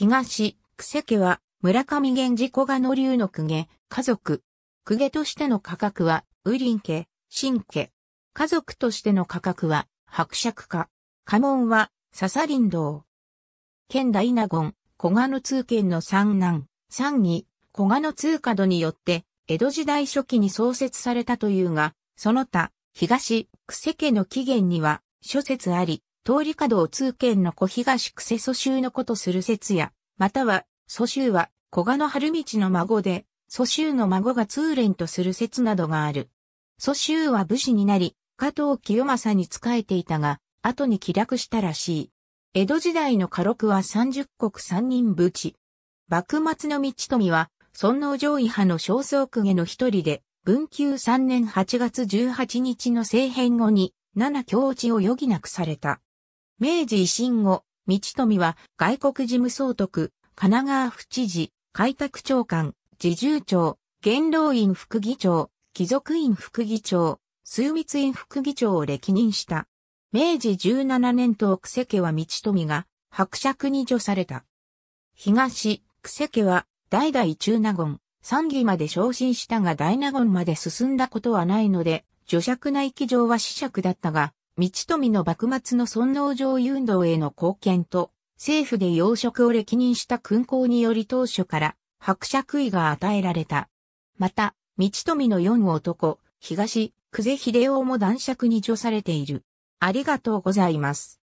東、久世家は、村上源氏小賀の流の公家、家族。公家としての価格は、ウリン家、新家。家族としての価格は、伯爵家。家紋は、笹林道。県大納言、小賀の通県の三男、三に、小賀の通度によって、江戸時代初期に創設されたというが、その他、東、久世家の起源には、諸説あり、通り角を通県の小東久世蘇州のことする説や、または、蘇州は小賀の春道の孫で、蘇州の孫が通連とする説などがある。蘇州は武士になり、加藤清正に仕えていたが、後に気楽したらしい。江戸時代の家禄は三十国三人武士。幕末の道富は、尊王上位派の小僧公家の一人で、文久三年八月十八日の政変後に、七教地を余儀なくされた。明治維新後、道富は外国事務総督、神奈川府知事、開拓長官、自重長、元老院副議長、貴族院副議長、枢密院副議長を歴任した。明治17年と久世家は道富が伯爵に除された。東、久世家は代々中納言、三義まで昇進したが大納言まで進んだことはないので、除爵内記上は死爵だったが、道富の幕末の尊王攘夷運動への貢献と、政府で要職を歴任した勲功により当初から伯爵位が与えられた。また、道富の四男、東、久世秀夫も男爵に除されている。ありがとうございます。